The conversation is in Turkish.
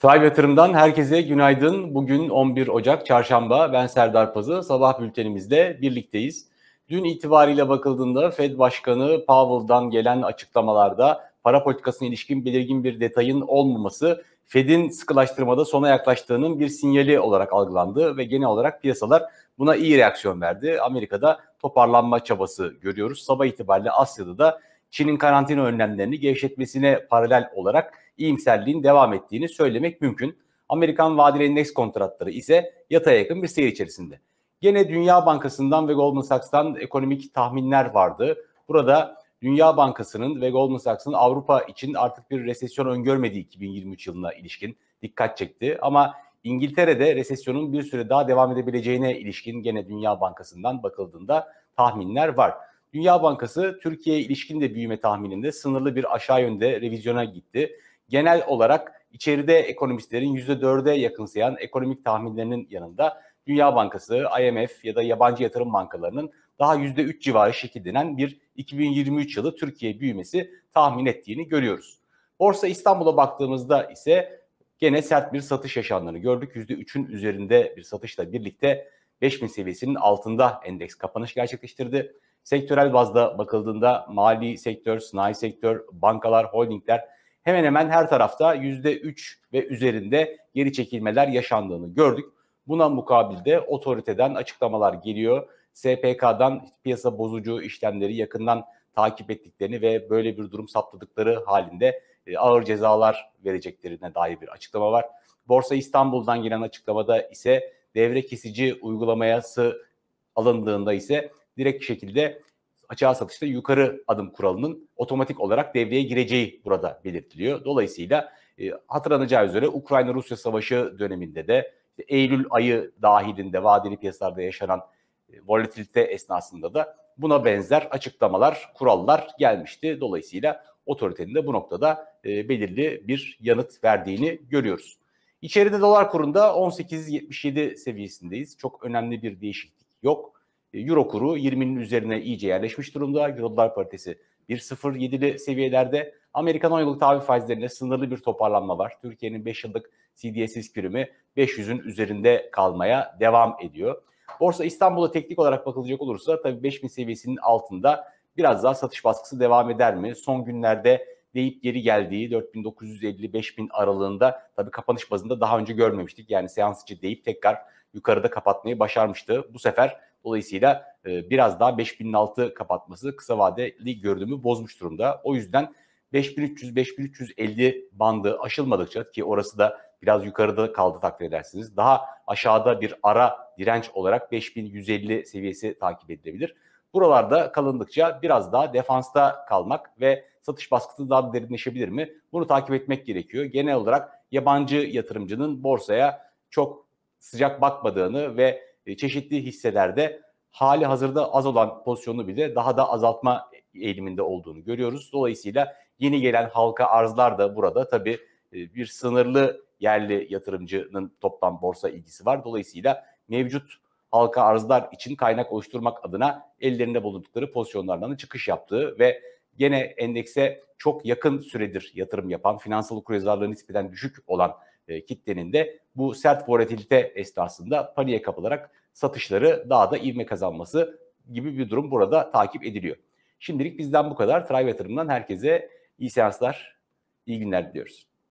Thrive Yatırım'dan herkese günaydın. Bugün 11 Ocak Çarşamba. Ben Serdar Pazı. Sabah bültenimizde birlikteyiz. Dün itibariyle bakıldığında Fed Başkanı Powell'dan gelen açıklamalarda para politikasına ilişkin belirgin bir detayın olmaması Fed'in sıkılaştırmada sona yaklaştığının bir sinyali olarak algılandı ve genel olarak piyasalar buna iyi reaksiyon verdi. Amerika'da toparlanma çabası görüyoruz. Sabah itibariyle Asya'da da Çin'in karantina önlemlerini gevşetmesine paralel olarak iyimserliğin devam ettiğini söylemek mümkün. Amerikan vadeli endeks kontratları ise yataya yakın bir seyir içerisinde. Gene Dünya Bankası'ndan ve Goldman Sachs'tan ekonomik tahminler vardı. Burada Dünya Bankası'nın ve Goldman Sachs'ın Avrupa için artık bir resesyon öngörmediği 2023 yılına ilişkin dikkat çekti. Ama İngiltere'de resesyonun bir süre daha devam edebileceğine ilişkin gene Dünya Bankası'ndan bakıldığında tahminler var. Dünya Bankası Türkiye ilişkin de büyüme tahmininde sınırlı bir aşağı yönde revizyona gitti. Genel olarak içeride ekonomistlerin %4'e yakınsayan ekonomik tahminlerinin yanında Dünya Bankası, IMF ya da yabancı yatırım bankalarının daha %3 civarı şekillenen bir 2023 yılı Türkiye büyümesi tahmin ettiğini görüyoruz. Borsa İstanbul'a baktığımızda ise gene sert bir satış yaşandığını gördük. %3'ün üzerinde bir satışla birlikte 5000 seviyesinin altında endeks kapanış gerçekleştirdi. Sektörel bazda bakıldığında mali sektör, sanayi sektör, bankalar, holdingler hemen hemen her tarafta %3 ve üzerinde geri çekilmeler yaşandığını gördük. Buna mukabilde otoriteden açıklamalar geliyor. SPK'dan piyasa bozucu işlemleri yakından takip ettiklerini ve böyle bir durum saptadıkları halinde e, ağır cezalar vereceklerine dair bir açıklama var. Borsa İstanbul'dan gelen açıklamada ise devre kesici uygulamayası alındığında ise direkt şekilde açığa satışta yukarı adım kuralının otomatik olarak devreye gireceği burada belirtiliyor. Dolayısıyla e, hatırlanacağı üzere Ukrayna-Rusya savaşı döneminde de işte Eylül ayı dahilinde vadeli piyasalarda yaşanan e, volatilite esnasında da buna benzer açıklamalar, kurallar gelmişti. Dolayısıyla otoritenin de bu noktada e, belirli bir yanıt verdiğini görüyoruz. İçeride dolar kurunda 18.77 seviyesindeyiz. Çok önemli bir değişiklik yok. Ee, Euro kuru 20'nin üzerine iyice yerleşmiş durumda. Euro dolar paritesi 1.07'li seviyelerde. Amerikan 10 yıllık tahvil faizlerinde sınırlı bir toparlanma var. Türkiye'nin 5 yıllık CDS primi 500'ün üzerinde kalmaya devam ediyor. Borsa İstanbul'da teknik olarak bakılacak olursa tabii 5000 seviyesinin altında biraz daha satış baskısı devam eder mi? Son günlerde deyip geri geldiği 4950-5000 aralığında tabii kapanış bazında daha önce görmemiştik. Yani seans içi deyip tekrar yukarıda kapatmayı başarmıştı. Bu sefer Dolayısıyla e, biraz daha 5000'in altı kapatması kısa vadeli görünümü bozmuş durumda. O yüzden 5300-5350 bandı aşılmadıkça ki orası da biraz yukarıda kaldı takdir edersiniz. Daha aşağıda bir ara direnç olarak 5150 seviyesi takip edilebilir. Buralarda kalındıkça biraz daha defansta kalmak ve satış baskısı daha da derinleşebilir mi? Bunu takip etmek gerekiyor. Genel olarak yabancı yatırımcının borsaya çok sıcak bakmadığını ve e, çeşitli hisselerde hali hazırda az olan pozisyonu bile daha da azaltma eğiliminde olduğunu görüyoruz. Dolayısıyla yeni gelen halka arzlar da burada tabii e, bir sınırlı yerli yatırımcının toplam borsa ilgisi var. Dolayısıyla mevcut halka arzlar için kaynak oluşturmak adına ellerinde bulundukları pozisyonlardan çıkış yaptığı ve gene endekse çok yakın süredir yatırım yapan, finansal okuryazarlığı nispeten düşük olan e, kitlenin de bu sert volatilite esnasında paniğe kapılarak satışları daha da ivme kazanması gibi bir durum burada takip ediliyor. Şimdilik bizden bu kadar. Tribe yatırımından herkese iyi seanslar, iyi günler diliyoruz.